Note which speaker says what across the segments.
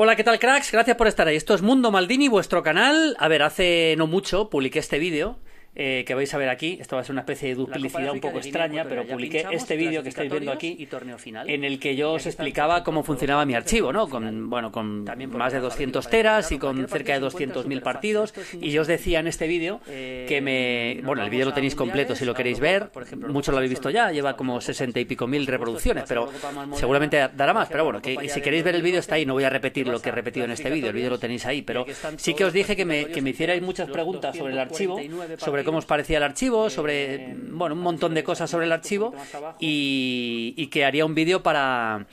Speaker 1: Hola, ¿qué tal cracks? Gracias por estar ahí. Esto es Mundo Maldini, vuestro canal. A ver, hace no mucho publiqué este vídeo eh, que vais a ver aquí. Esto va a ser una especie de duplicidad un poco extraña, pero publiqué este vídeo que estáis viendo aquí, y torneo final. en el que yo os explicaba cómo funcionaba mi archivo, ¿no? Pues con, bueno, con más de 200 teras y con cerca de 200.000 partidos. Y yo os decía en este vídeo eh, que me... Bueno, el vídeo lo tenéis completo si lo queréis ver. Muchos lo habéis visto ya, lleva como 60 y pico mil reproducciones, pero seguramente dará más. Pero bueno, que si queréis ver el vídeo está ahí, no voy a repetir lo que he repetido en este vídeo, el vídeo lo tenéis ahí. Pero sí que os dije que me, que me hicierais muchas preguntas sobre el archivo, sobre cómo os parecía el archivo, eh, sobre bueno, un montón de cosas sobre el archivo y, que haría un vídeo para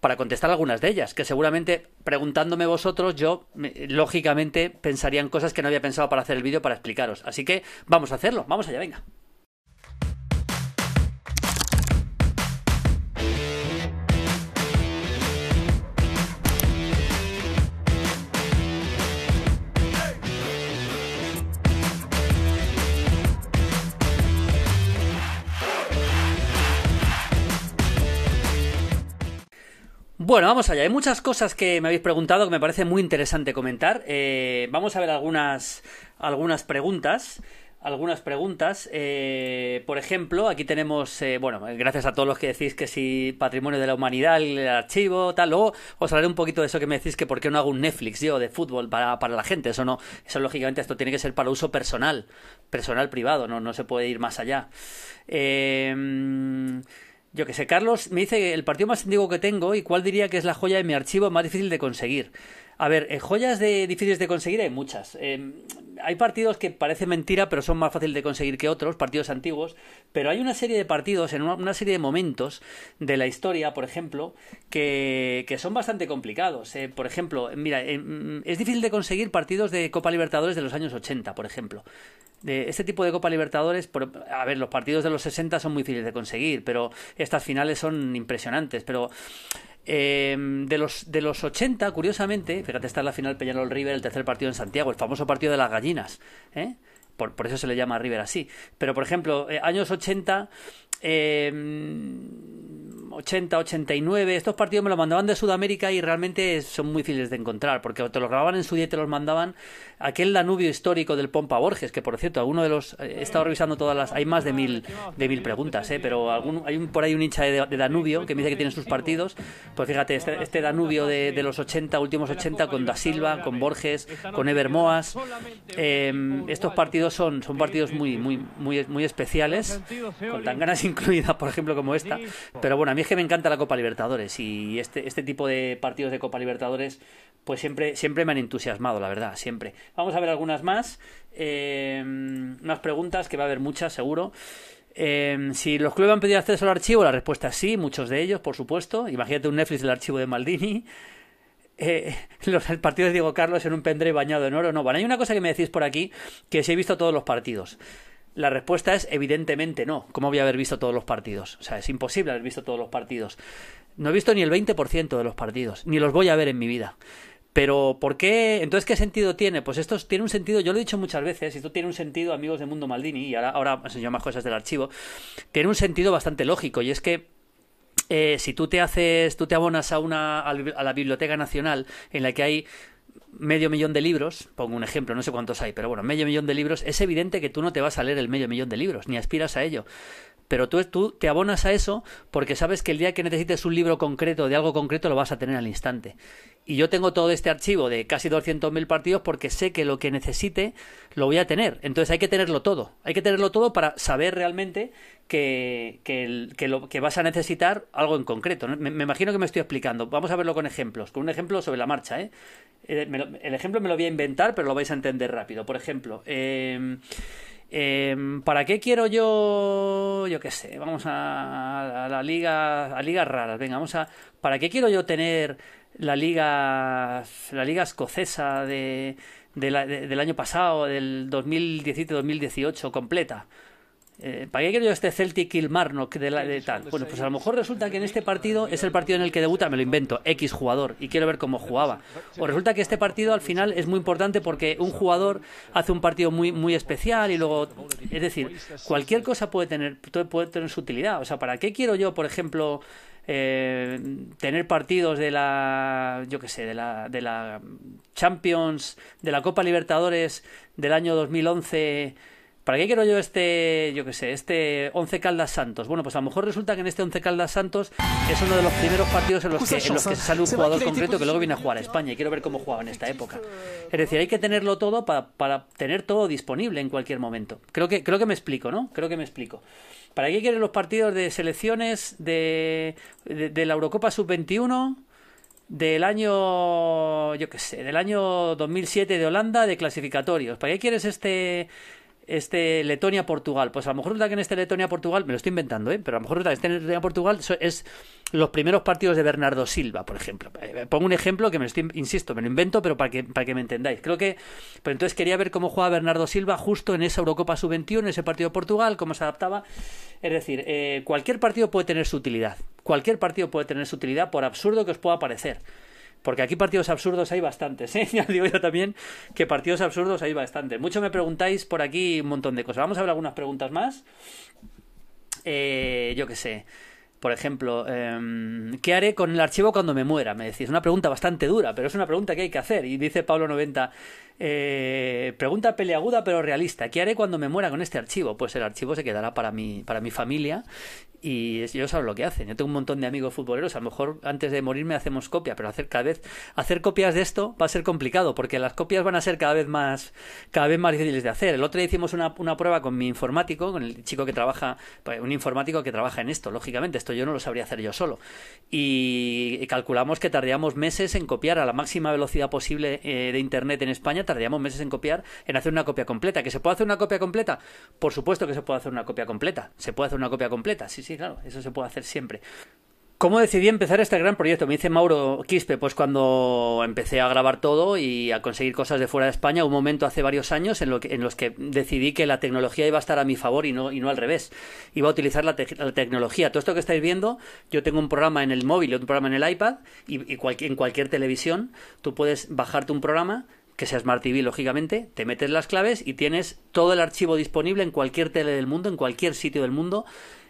Speaker 1: para contestar algunas de ellas, que seguramente preguntándome vosotros, yo lógicamente pensaría en cosas que no había pensado para hacer el vídeo para explicaros. Así que vamos a hacerlo, vamos allá, venga. Bueno, vamos allá. Hay muchas cosas que me habéis preguntado que me parece muy interesante comentar. Eh, vamos a ver algunas, algunas preguntas algunas preguntas. Eh, por ejemplo, aquí tenemos, eh, bueno, gracias a todos los que decís que si patrimonio de la humanidad, el archivo, tal, luego os hablaré un poquito de eso que me decís que por qué no hago un Netflix yo de fútbol para, para la gente. Eso no, eso lógicamente esto tiene que ser para uso personal, personal privado, no, no se puede ir más allá. Eh, yo que sé, Carlos me dice el partido más antiguo que tengo y cuál diría que es la joya de mi archivo más difícil de conseguir. A ver, eh, joyas de, difíciles de conseguir hay muchas. Em, hay partidos que parece mentira, pero son más fáciles de conseguir que otros, partidos antiguos. Pero hay una serie de partidos, en una, serie de momentos de la historia, por ejemplo, que, son bastante complicados. Eh, por ejemplo, mira, em, es difícil de conseguir partidos de Copa Libertadores de los años 80, por ejemplo. De este tipo de Copa Libertadores, a ver, los partidos de los 60 son muy difíciles de conseguir, pero estas finales son impresionantes. Pero Em, de, los, de los 80, curiosamente, fíjate, está en la final Peñarol River, el tercer partido en Santiago, el famoso partido de las gallinas. ¿eh? Por, por, eso se le llama River así. Pero, por ejemplo, eh, años 80, 80, em, 89. Estos partidos me los mandaban de Sudamérica y realmente son muy difíciles de encontrar, porque te los grababan en su día y te los mandaban. Aquel Danubio histórico del Pompa Borges, que por cierto, alguno de los. Eh, he estado revisando todas las. Hay más de mil, de mil preguntas, ¿eh? pero algún, hay un, por ahí un hincha de, Danubio que me dice que tiene sus partidos. Pues fíjate, este, este Danubio de, los 80, últimos 80, con Da Silva, con Borges, con Evermoas. Em, estos partidos son, son partidos muy, muy, muy, muy especiales, con tan ganas incluida, por ejemplo, como esta. Pero bueno, a mí es que me encanta la Copa Libertadores y este, este tipo de partidos de Copa Libertadores, pues siempre, siempre me han entusiasmado, la verdad, siempre. Vamos a ver algunas más. Eh, unas preguntas, que va a haber muchas, seguro. Eh, si los clubes han pedido acceso al archivo, la respuesta es sí, muchos de ellos, por supuesto. Imagínate un Netflix del archivo de Maldini. Eh, los partidos de Diego Carlos en un Pendré bañado en oro. No, bueno, hay una cosa que me decís por aquí, que si he visto todos los partidos. La respuesta es evidentemente no. ¿Cómo voy a haber visto todos los partidos? O sea, es imposible haber visto todos los partidos. No he visto ni el 20% de los partidos, ni los voy a ver en mi vida. Pero, ¿por qué? Entonces, ¿qué sentido tiene? Pues esto tiene un sentido, yo lo he dicho muchas veces, y esto tiene un sentido, amigos de Mundo Maldini, y ahora, ahora enseño más cosas del archivo, tiene un sentido bastante lógico, y es que eh, si tú te haces, tú te abonas a una, a la Biblioteca Nacional, en la que hay medio millón de libros, pongo un ejemplo, no sé cuántos hay, pero bueno, medio millón de libros, es evidente que tú no te vas a leer el medio millón de libros, ni aspiras a ello. Pero tú, tú te abonas a eso porque sabes que el día que necesites un libro concreto, de algo concreto, lo vas a tener al instante. Y yo tengo todo este archivo de casi 200.000 partidos porque sé que lo que necesite lo voy a tener. Entonces hay que tenerlo todo. Hay que tenerlo todo para saber realmente que, lo, que vas a necesitar algo en concreto. me, imagino que me estoy explicando. Vamos a verlo con ejemplos, con un ejemplo sobre la marcha. ¿eh? Eh, el ejemplo me lo voy a inventar, pero lo vais a entender rápido. Por ejemplo, em, em, ¿para qué quiero yo, yo qué sé, vamos a, la liga, a ligas raras, venga, vamos a, ¿para qué quiero yo tener la liga, la liga escocesa de, de la, del año pasado, del 2017-2018 completa? Eh, ¿Para qué quiero yo este Celtic Kilmarnock de, de pues tal? Bueno, pues a lo mejor resulta que en este partido es el partido en el que debuta, me lo invento, X jugador, y quiero ver cómo jugaba. O pues resulta que este partido al final es muy importante porque un jugador hace un partido muy, muy especial y luego. Es decir, cualquier cosa puede tener, puede tener su utilidad. O sea, ¿para qué quiero yo, por ejemplo, eh, tener partidos de la yo que sé de la de la Champions de la Copa Libertadores del año 2011 ¿Para qué quiero yo este, yo qué sé, este 11 Caldas Santos? Bueno, pues a lo mejor resulta que en este 11 Caldas Santos es uno de los primeros partidos en los que, en los sale un jugador concreto que luego viene a jugar a España y quiero ver cómo jugaba en esta época. Es decir, hay que tenerlo todo para, tener todo disponible en cualquier momento. Creo que, creo que me explico, ¿no? Creo que me explico. ¿Para qué quieren los partidos de selecciones de, de, la Eurocopa Sub-21? del año, yo qué sé, del año 2007 de Holanda de clasificatorios. ¿Para qué quieres este, este Letonia-Portugal. Pues a lo mejor resulta que en este Letonia-Portugal, me lo estoy inventando, ¿eh? pero a lo mejor resulta que este Letonia-Portugal es los primeros partidos de Bernardo Silva, por ejemplo. Eh, eh, pongo un ejemplo que me estoy, insisto, me lo invento, pero para que, para que me entendáis. Creo que, pero entonces quería ver cómo jugaba Bernardo Silva justo en esa Eurocopa Sub-21, en ese partido de Portugal, cómo se adaptaba. Es decir, eh, cualquier partido puede tener su utilidad. Cualquier partido puede tener su utilidad, por absurdo que os pueda parecer. Porque aquí partidos absurdos hay bastantes, ¿eh? Ya digo yo también que partidos absurdos hay bastantes. Mucho me preguntáis por aquí un montón de cosas. Vamos a ver algunas preguntas más. Eh, yo qué sé. Por ejemplo, em, ¿qué haré con el archivo cuando me muera? Me decís, una pregunta bastante dura, pero es una pregunta que hay que hacer. Y dice Pablo 90, eh, pregunta peleaguda pero realista. ¿Qué haré cuando me muera con este archivo? Pues el archivo se quedará para mi, para mi familia y yo sé lo que hacen. Yo tengo un montón de amigos futboleros. A lo mejor antes de morirme hacemos copia, pero hacer cada vez hacer copias de esto va a ser complicado porque las copias van a ser cada vez más cada vez más difíciles de hacer. El otro día hicimos una, prueba con mi informático, con el chico que trabaja, pues, un informático que trabaja en esto. Lógicamente, esto yo no lo sabría hacer yo solo. Y calculamos que tardíamos meses en copiar a la máxima velocidad posible eh, de internet en España tardaríamos meses en copiar, en hacer una copia completa. ¿Que se puede hacer una copia completa? Por supuesto que se puede hacer una copia completa. Se puede hacer una copia completa. Sí, sí, claro, eso se puede hacer siempre. ¿Cómo decidí empezar este gran proyecto? Me dice Mauro Quispe, pues cuando empecé a grabar todo y a conseguir cosas de fuera de España, un momento hace varios años en, los que decidí que la tecnología iba a estar a mi favor y no, al revés. Iba a utilizar la, tecnología. Todo esto que estáis viendo, yo tengo un programa en el móvil, otro programa en el iPad y, en cualquier televisión tú puedes bajarte un programa que sea Smart TV, lógicamente, te metes las claves y tienes todo el archivo disponible en cualquier tele del mundo, en cualquier sitio del mundo,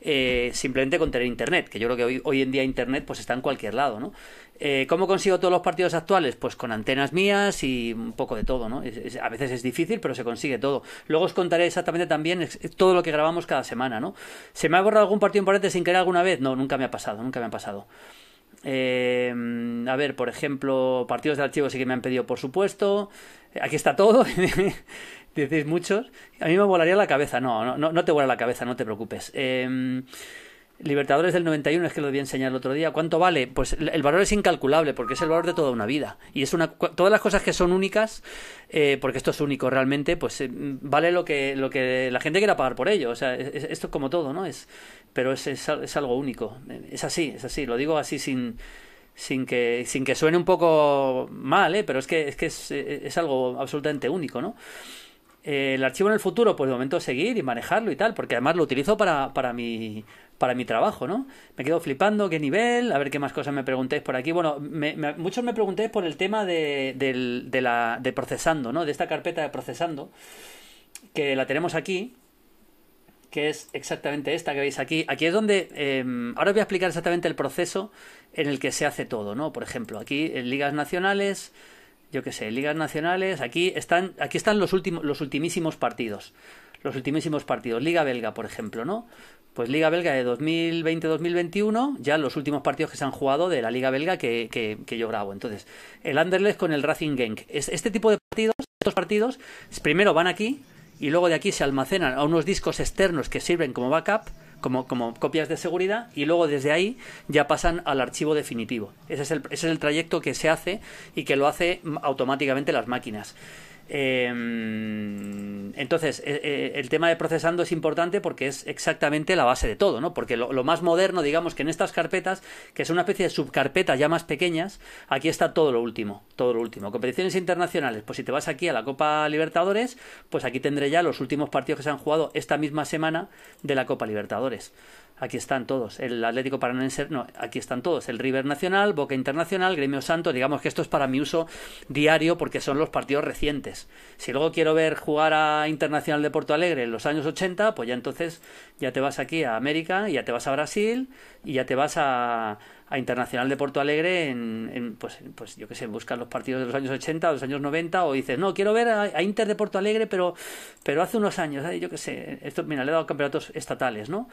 Speaker 1: eh, simplemente con tener internet, que yo creo que hoy, hoy en día internet pues está en cualquier lado, ¿no? Eh, ¿Cómo consigo todos los partidos actuales? Pues con antenas mías y un poco de todo, ¿no? a veces es difícil, pero se consigue todo. Luego os contaré exactamente también eh, todo lo que grabamos cada semana, ¿no? ¿Se me ha borrado algún partido importante sin querer alguna vez? No, nunca me ha pasado, nunca me ha pasado. Em, a ver, por ejemplo, partidos de archivo sí que me han pedido, por supuesto. Eh, aquí está todo. Decís muchos. A mí me volaría la cabeza. No, no, no te vuela la cabeza, no te preocupes. Eh, Libertadores del 91 es que lo voy a enseñar el otro día. ¿Cuánto vale? Pues el valor es incalculable porque es el valor de toda una vida. Y es una todas las cosas que son únicas, eh, porque esto es único realmente, pues em, vale lo que lo que la gente quiera pagar por ello. O sea, esto es como todo, ¿no? Es pero es, algo único. Es así, es así. Lo digo así sin, sin, que, sin que suene un poco mal, ¿eh? pero es que, es, que es, algo absolutamente único, ¿no? Eh, el archivo en el futuro, pues de momento seguir y manejarlo y tal, porque además lo utilizo para, para, mi, para mi trabajo, ¿no? Me quedo flipando, qué nivel, a ver qué más cosas me preguntéis por aquí. Bueno, muchos me preguntéis por el tema de, la, de procesando, ¿no? De esta carpeta de procesando, que la tenemos aquí, que es exactamente esta que veis aquí. Aquí es donde, em, ahora os voy a explicar exactamente el proceso en el que se hace todo, ¿no? Por ejemplo, aquí en ligas nacionales, yo qué sé, ligas nacionales, aquí están, aquí están los, últimos, los ultimísimos partidos. Los ultimísimos partidos, Liga Belga, por ejemplo, ¿no? Pues Liga Belga de 2020-2021, ya los últimos partidos que se han jugado de la Liga Belga que, que, que yo grabo. Entonces, el Anderlecht con el Racing Genk. Este tipo de partidos, estos partidos, primero van aquí, y luego de aquí se almacenan a unos discos externos que sirven como backup, como, copias de seguridad, y luego desde ahí ya pasan al archivo definitivo. Ese es el, trayecto que se hace y que lo hace automáticamente las máquinas. Em, entonces, eh, eh, el tema de procesando es importante porque es exactamente la base de todo, ¿no? Porque lo, lo, más moderno, digamos, que en estas carpetas, que son una especie de subcarpetas ya más pequeñas, aquí está todo lo último, todo lo último. Competiciones internacionales, pues si te vas aquí a la Copa Libertadores, pues aquí tendré ya los últimos partidos que se han jugado esta misma semana de la Copa Libertadores aquí están todos. El Atlético Paranense, no, aquí están todos. El River Nacional, Boca Internacional, Gremio Santo, digamos que esto es para mi uso diario porque son los partidos recientes. Si luego quiero ver jugar a Internacional de Porto Alegre en los años 80, pues ya entonces ya te vas aquí a América, ya te vas a Brasil y ya te vas a, Internacional de Porto Alegre en, pues, pues, yo qué sé, buscas los partidos de los años 80, los años 90 o dices, no, quiero ver a, Inter de Porto Alegre, pero, pero hace unos años, yo qué sé, esto, mira, le he dado campeonatos estatales, ¿no?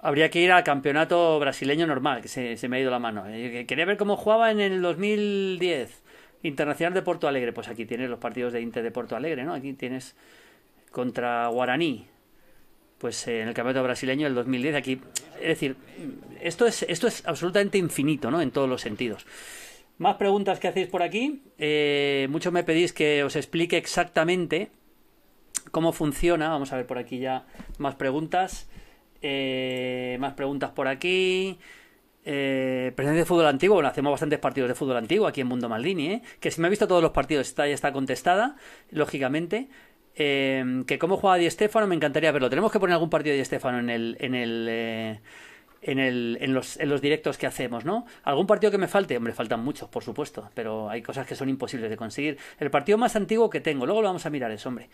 Speaker 1: Habría que ir al campeonato brasileño normal, que se, me ha ido la mano. Eh. Quería ver cómo jugaba en el 2010. Internacional de Porto Alegre. Pues aquí tienes los partidos de Inter de Porto Alegre, ¿no? Aquí tienes contra Guaraní. Pues eh, en el campeonato brasileño del 2010. Aquí, es decir, esto es, esto es absolutamente infinito, ¿no? En todos los sentidos. Más preguntas que hacéis por aquí. Eh, muchos me pedís que os explique exactamente cómo funciona. Vamos a ver por aquí ya más preguntas. Eh, más preguntas por aquí. Eh, presencia de fútbol antiguo, bueno, hacemos bastantes partidos de fútbol antiguo aquí en Mundo Maldini, ¿eh? que si me ha visto todos los partidos está, ya está contestada, lógicamente. Eh, que cómo juega Di Stefano, me encantaría verlo. Tenemos que poner algún partido de Di Stefano en el, en el, en, los, directos que hacemos, ¿no? ¿Algún partido que me falte? Hombre, faltan muchos, por supuesto, pero hay cosas que son imposibles de conseguir. El partido más antiguo que tengo, luego lo vamos a mirar, es hombre.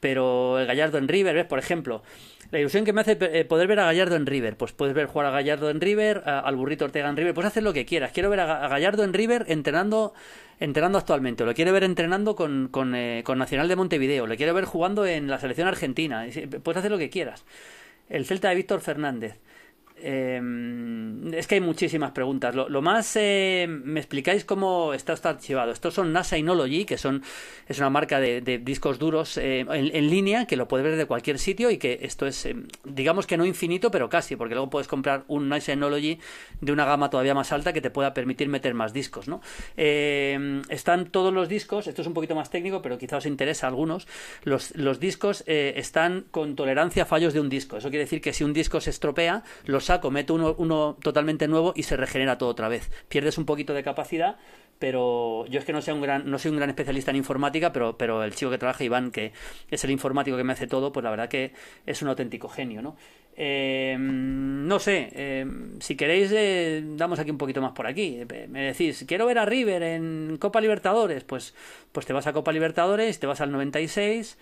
Speaker 1: Pero el Gallardo en River, ¿ves? Por ejemplo, la ilusión que me hace eh, poder ver a Gallardo en River, pues puedes ver jugar a Gallardo en River, al burrito Ortega en River, puedes hacer lo que quieras. Quiero ver a, Gallardo en River entrenando entrenando actualmente, lo quiero ver entrenando con, eh, con Nacional de Montevideo, lo quiero ver jugando en la selección argentina, puedes hacer lo que quieras. El Celta de Víctor Fernández. Em, es que hay muchísimas preguntas. Lo, más eh, me explicáis cómo está, archivado. Estos son NASA Inology, que son es una marca de, discos duros eh, en, línea que lo puedes ver de cualquier sitio y que esto es, em, digamos que no infinito, pero casi, porque luego puedes comprar un NASA Inology de una gama todavía más alta que te pueda permitir meter más discos. Em, están todos los discos. Esto es un poquito más técnico, pero quizá os interesa a algunos. Los, los discos eh, están con tolerancia a fallos de un disco. Eso quiere decir que si un disco se estropea, los comete uno, totalmente nuevo y se regenera todo otra vez. Pierdes un poquito de capacidad, pero yo es que no soy un gran, no soy un gran especialista en informática, pero, pero el chico que trabaja, Iván, que es el informático que me hace todo, pues la verdad que es un auténtico genio, ¿no? Em, no sé, em, si queréis, eh, damos aquí un poquito más por aquí. Eh, me decís, quiero ver a River en Copa Libertadores. Pues, pues te vas a Copa Libertadores, te vas al 96,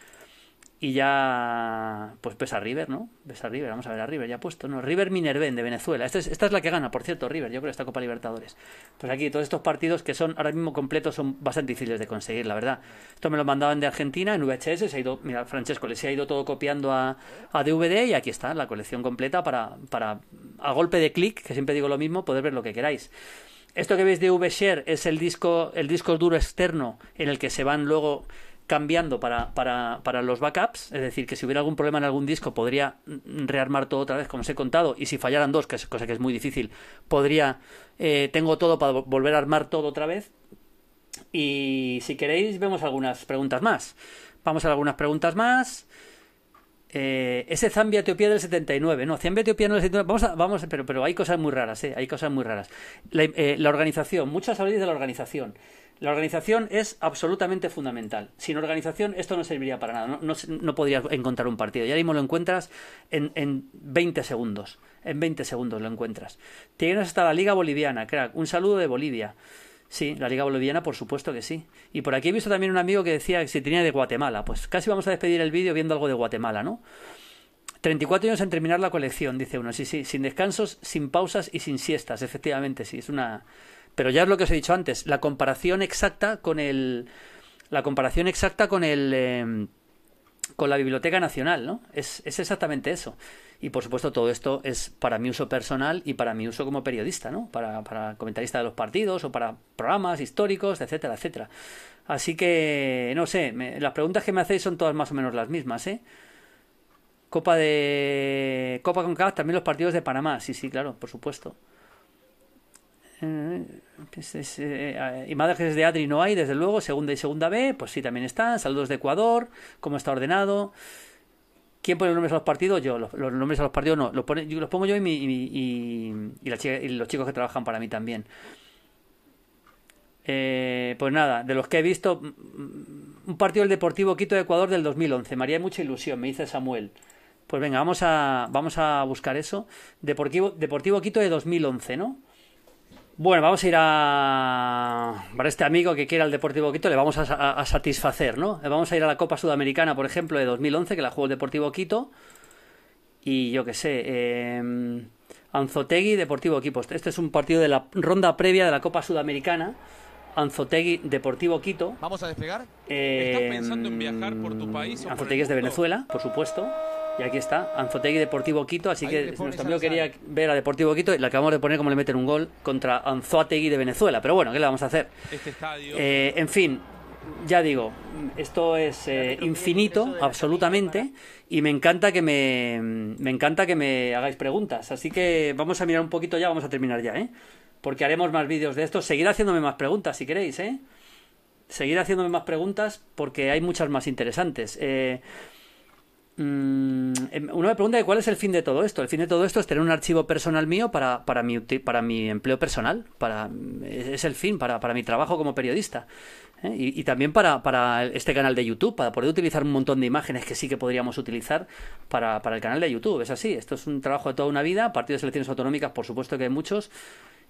Speaker 1: y ya, pues pesa River, ¿no? Ves River, vamos a ver a River, ya puesto, ¿no? River Minerven de Venezuela. Esta es, la que gana, por cierto, River, yo creo, esta Copa Libertadores. Pues aquí, todos estos partidos que son ahora mismo completos son bastante difíciles de conseguir, la verdad. Esto me lo mandaban de Argentina en VHS, se ha ido, mira, Francesco, les ha ido todo copiando a, a DVD y aquí está, la colección completa para, para, a golpe de clic, que siempre digo lo mismo, poder ver lo que queráis. Esto que veis de VShare es el disco, el disco duro externo en el que se van luego cambiando para, para, para, los backups, es decir, que si hubiera algún problema en algún disco podría mm, rearmar todo otra vez, como os he contado, y si fallaran dos, que es cosa que es muy difícil, podría, eh, tengo todo para volver a armar todo otra vez. Y si queréis, vemos algunas preguntas más. Vamos a algunas preguntas más. Eh, ese Zambia-Etiopía del 79, no, Zambia-Etiopía no del 79, vamos, a, vamos pero, pero hay cosas muy raras, eh, hay cosas muy raras. Eh, la, organización, muchas habéis de la organización. La organización es absolutamente fundamental. Sin organización esto no serviría para nada. No, no, podrías encontrar un partido. Ya mismo lo encuentras en, en, 20 segundos. En 20 segundos lo encuentras. Tienes hasta la Liga Boliviana, crack. Un saludo de Bolivia. Sí, la Liga Boliviana, por supuesto que sí. Y por aquí he visto también un amigo que decía que si tenía de Guatemala. Pues casi vamos a despedir el vídeo viendo algo de Guatemala, ¿no? 34 años en terminar la colección, dice uno. Sí, sí, sin descansos, sin pausas y sin siestas. Efectivamente, sí, es una pero ya es lo que os he dicho antes, la comparación exacta con el. La comparación exacta con el. Em, con la Biblioteca Nacional, ¿no? Es, es, exactamente eso. Y por supuesto, todo esto es para mi uso personal y para mi uso como periodista, ¿no? Para, para comentarista de los partidos o para programas históricos, etcétera, etcétera. Así que, no sé, las preguntas que me hacéis son todas más o menos las mismas, ¿eh? Copa de. Copa con CAF, también los partidos de Panamá, sí, sí, claro, por supuesto y ¿Eh? Eh, eh, imágenes de Adri no hay, desde luego, segunda y segunda B, pues sí, también están, saludos de Ecuador, cómo está ordenado. ¿Quién pone los nombres a los partidos? Yo, los, nombres a los partidos no, los, pone, yo, pongo yo y, los chicos que trabajan para mí también. pues nada, de los que he visto, mm, mm, un partido del Deportivo Quito de Ecuador del 2011, María hay mucha ilusión, me dice Samuel. Pues venga, vamos a, vamos a buscar eso. Deportivo, Deportivo Quito de 2011, ¿no? Bueno, vamos a ir a. Para este amigo que quiera el Deportivo Quito, le vamos a, satisfacer, ¿no? Vamos a ir a la Copa Sudamericana, por ejemplo, de 2011, que la jugó el Deportivo Quito. Y yo qué sé. Em, Anzotegui, Deportivo Quito. Este, este es un partido de la ronda previa de la Copa Sudamericana. Anzotegui, Deportivo Quito. Vamos a despegar. Em, ¿Estás pensando en viajar por tu país? Anzotegui es de Venezuela, por supuesto. Y aquí está, Anzotegui Deportivo Quito, así que nuestro amigo quería ver a Deportivo Quito y le acabamos de poner como le meten un gol contra Anzoategui de Venezuela. Pero bueno, ¿qué le vamos a hacer? Este eh, en fin, ya digo, esto es eh, infinito, absolutamente, y me encanta que me, me encanta que me hagáis preguntas. Así que vamos a mirar un poquito ya, vamos a terminar ya, ¿eh? Porque haremos más vídeos de esto. Seguir haciéndome más preguntas si queréis, ¿eh? Seguir haciéndome más preguntas porque hay muchas más interesantes. Eh, Mm, em, uno me pregunta cuál es el fin de todo esto. El fin de todo esto es tener un archivo personal mío para, para, mi, para mi empleo personal. Para, es el fin, para, para mi trabajo como periodista. ¿eh? Y, también para, para, este canal de YouTube, para poder utilizar un montón de imágenes que sí que podríamos utilizar para, el canal de YouTube. Es así, esto es un trabajo de toda una vida. Partido de selecciones autonómicas, por supuesto que hay muchos.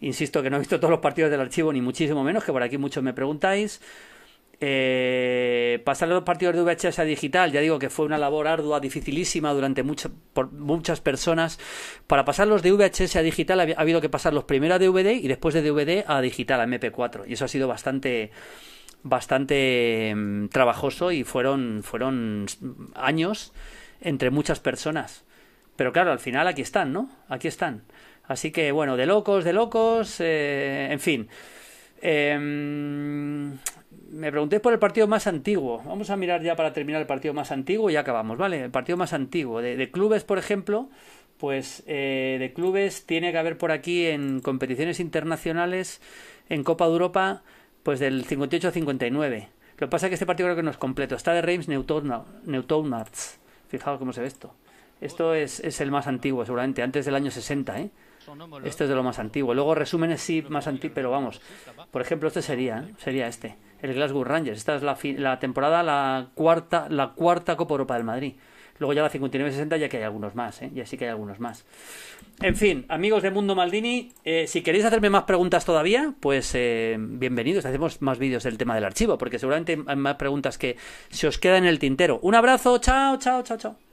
Speaker 1: Insisto que no he visto todos los partidos del archivo, ni muchísimo menos, que por aquí muchos me preguntáis. Eh, pasar los partidos de VHS a digital, ya digo que fue una labor ardua, dificilísima durante muchas por muchas personas. Para pasarlos de VHS a digital ha habido que pasarlos primero a DVD y después de DVD a digital, a MP4. Y eso ha sido bastante bastante mm, trabajoso y fueron, fueron años entre muchas personas. Pero claro, al final aquí están, ¿no? Aquí están. Así que bueno, de locos, de locos, eh, en fin. Em, me preguntéis por el partido más antiguo. Vamos a mirar ya para terminar el partido más antiguo y ya acabamos, ¿vale? El partido más antiguo. De, clubes, por ejemplo, pues eh, de clubes tiene que haber por aquí en competiciones internacionales, en Copa de Europa, pues del 58 al 59. Lo que pasa es que este partido creo que no es completo. Está de Reims Neutonarts. Fijaos cómo se ve esto. Esto es, es el más antiguo, seguramente, antes del año 60, ¿eh? Este es de lo más antiguo. Luego resúmenes sí más antiguos, pero vamos. Por ejemplo, este sería, ¿eh? sería este, el Glasgow Rangers. Esta es la, temporada, la cuarta, la cuarta Copa Europa del Madrid. Luego ya la 59-60 ya que hay algunos más, ¿eh? ya sí que hay algunos más. En fin, amigos de Mundo Maldini, eh, si queréis hacerme más preguntas todavía, pues eh, bienvenidos, hacemos más vídeos del tema del archivo, porque seguramente hay más preguntas que se os quedan en el tintero. Un abrazo, chao, chao, chao, chao.